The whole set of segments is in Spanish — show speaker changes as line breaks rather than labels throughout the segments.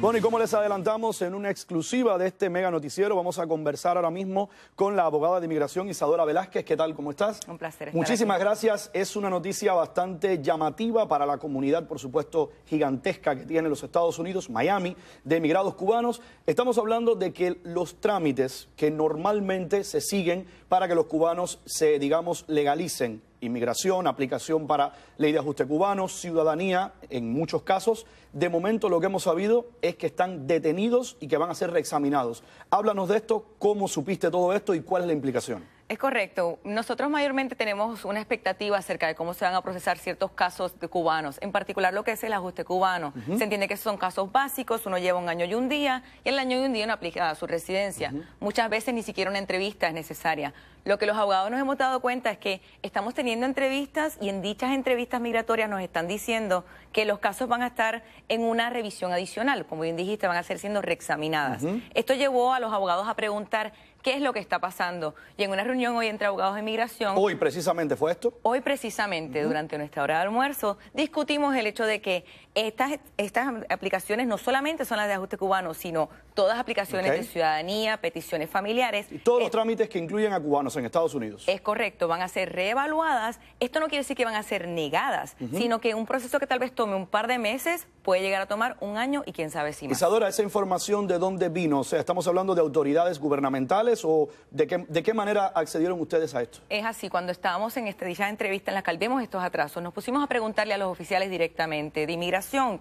Bueno, y como les adelantamos en una exclusiva de este mega noticiero, vamos a conversar ahora mismo con la abogada de inmigración Isadora Velázquez. ¿Qué tal? ¿Cómo estás?
Un placer. Muchísimas
gracias. Es una noticia bastante llamativa para la comunidad, por supuesto, gigantesca que tiene los Estados Unidos, Miami, de emigrados cubanos. Estamos hablando de que los trámites que normalmente se siguen para que los cubanos se, digamos, legalicen inmigración, aplicación para ley de ajuste cubano, ciudadanía en muchos casos. De momento lo que hemos sabido es que están detenidos y que van a ser reexaminados. Háblanos de esto, cómo supiste todo esto y cuál es la implicación.
Es correcto. Nosotros mayormente tenemos una expectativa acerca de cómo se van a procesar ciertos casos de cubanos, en particular lo que es el ajuste cubano. Se entiende que son casos básicos, uno lleva un año y un día, y el año y un día no aplica a su residencia. Muchas veces ni siquiera una entrevista es necesaria. Lo que los abogados nos hemos dado cuenta es que estamos teniendo entrevistas y en dichas entrevistas migratorias nos están diciendo que los casos van a estar en una revisión adicional, como bien dijiste, van a ser siendo reexaminadas. Esto llevó a los abogados a preguntar qué es lo que está pasando. Y en una reunión hoy entre abogados de inmigración... Hoy
precisamente fue esto.
Hoy precisamente, durante nuestra hora de almuerzo, discutimos el hecho de que estas, estas aplicaciones no solamente son las de ajuste cubano, sino todas aplicaciones de ciudadanía, peticiones familiares. Y
todos los eh, trámites que incluyen a cubanos en Estados Unidos.
Es correcto, van a ser reevaluadas. Esto no quiere decir que van a ser negadas, sino que un proceso que tal vez tome un par de meses puede llegar a tomar un año y quién sabe si más. Isadora,
esa información de dónde vino, o sea, estamos hablando de autoridades gubernamentales o de qué, de qué manera accedieron ustedes a esto.
Es así, cuando estábamos en esta dicha entrevista en la que vemos estos atrasos, nos pusimos a preguntarle a los oficiales directamente de inmigración.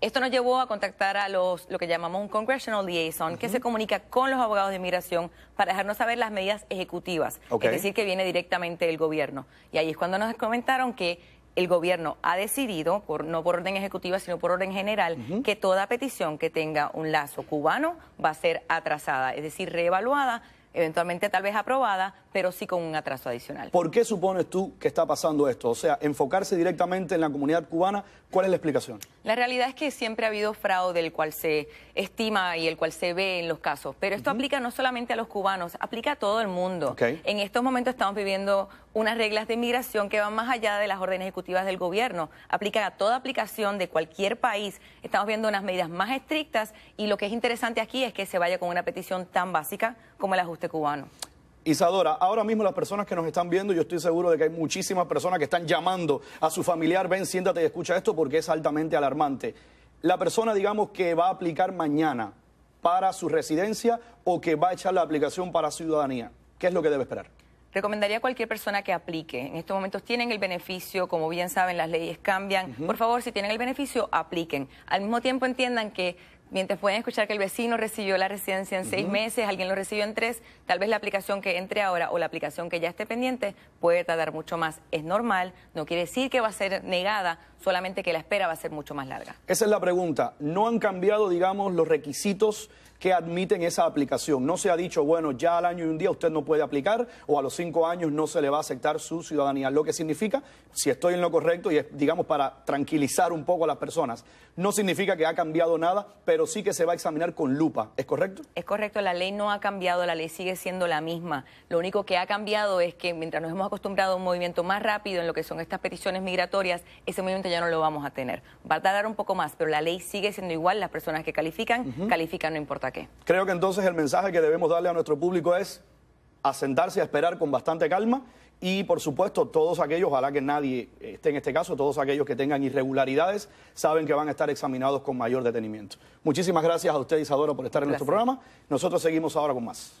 Esto nos llevó a contactar a los lo que llamamos un congressional que se comunica con los abogados de inmigración para dejarnos saber las medidas ejecutivas, es decir, que viene directamente del gobierno. Y ahí es cuando nos comentaron que el gobierno ha decidido, por, no por orden ejecutiva, sino por orden general, que toda petición que tenga un lazo cubano va a ser atrasada, es decir, reevaluada, eventualmente tal vez aprobada, pero sí con un atraso adicional. ¿Por
qué supones tú que está pasando esto? O sea, enfocarse directamente en la comunidad cubana, ¿cuál es la explicación?
La realidad es que siempre ha habido fraude, el cual se estima y el cual se ve en los casos, pero esto aplica no solamente a los cubanos, aplica a todo el mundo. En estos momentos estamos viviendo unas reglas de inmigración que van más allá de las órdenes ejecutivas del gobierno, Aplica a toda aplicación de cualquier país. Estamos viendo unas medidas más estrictas y lo que es interesante aquí es que se vaya con una petición tan básica como el ajuste cubano.
Isadora, ahora mismo las personas que nos están viendo, yo estoy seguro de que hay muchísimas personas que están llamando a su familiar, ven, siéntate y escucha esto porque es altamente alarmante. La persona, digamos, que va a aplicar mañana para su residencia o que va a echar la aplicación para ciudadanía, ¿qué es lo que debe esperar?
Recomendaría a cualquier persona que aplique. En estos momentos tienen el beneficio, como bien saben, las leyes cambian. Por favor, si tienen el beneficio, apliquen. Al mismo tiempo entiendan que Mientras pueden escuchar que el vecino recibió la residencia en seis meses, alguien lo recibió en tres, tal vez la aplicación que entre ahora o la aplicación que ya esté pendiente puede tardar mucho más. Es normal, no quiere decir que va a ser negada, solamente que la espera va a ser mucho más larga.
Esa es la pregunta. No han cambiado, digamos, los requisitos que admiten esa aplicación. No se ha dicho, bueno, ya al año y un día usted no puede aplicar o a los cinco años no se le va a aceptar su ciudadanía. Lo que significa, si estoy en lo correcto y es, digamos, para tranquilizar un poco a las personas, no significa que ha cambiado nada, pero sí que se va a examinar con lupa. ¿Es correcto?
Es correcto, la ley no ha cambiado, la ley sigue siendo la misma. Lo único que ha cambiado es que mientras nos hemos acostumbrado a un movimiento más rápido en lo que son estas peticiones migratorias, ese movimiento ya no lo vamos a tener. Va a tardar un poco más, pero la ley sigue siendo igual. Las personas que califican, califican no importa qué.
Creo que entonces el mensaje que debemos darle a nuestro público es asentarse, a esperar con bastante calma y por supuesto todos aquellos, ojalá que nadie esté en este caso, todos aquellos que tengan irregularidades saben que van a estar examinados con mayor detenimiento. Muchísimas gracias a usted Isadora por estar en nuestro programa. Nosotros seguimos ahora con más.